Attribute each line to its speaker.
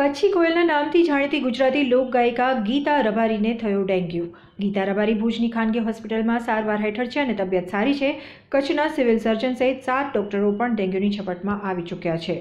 Speaker 1: કચ્છી કોયલના નામથી જાણીતી ગુજરાતી લોકગાયિકા ગીતા રબારીને થયો ડેન્ગ્યુ ગીતા રબારી ભુજની ખાનગી હોસ્પિટલમાં સારવાર હેઠળ છે અને તબિયત સારી છે કચ્છના સિવિલ સર્જન સહિત સાત ડોક્ટરો પણ ડેન્ગ્યુની ઝપટમાં આવી ચૂક્યા છે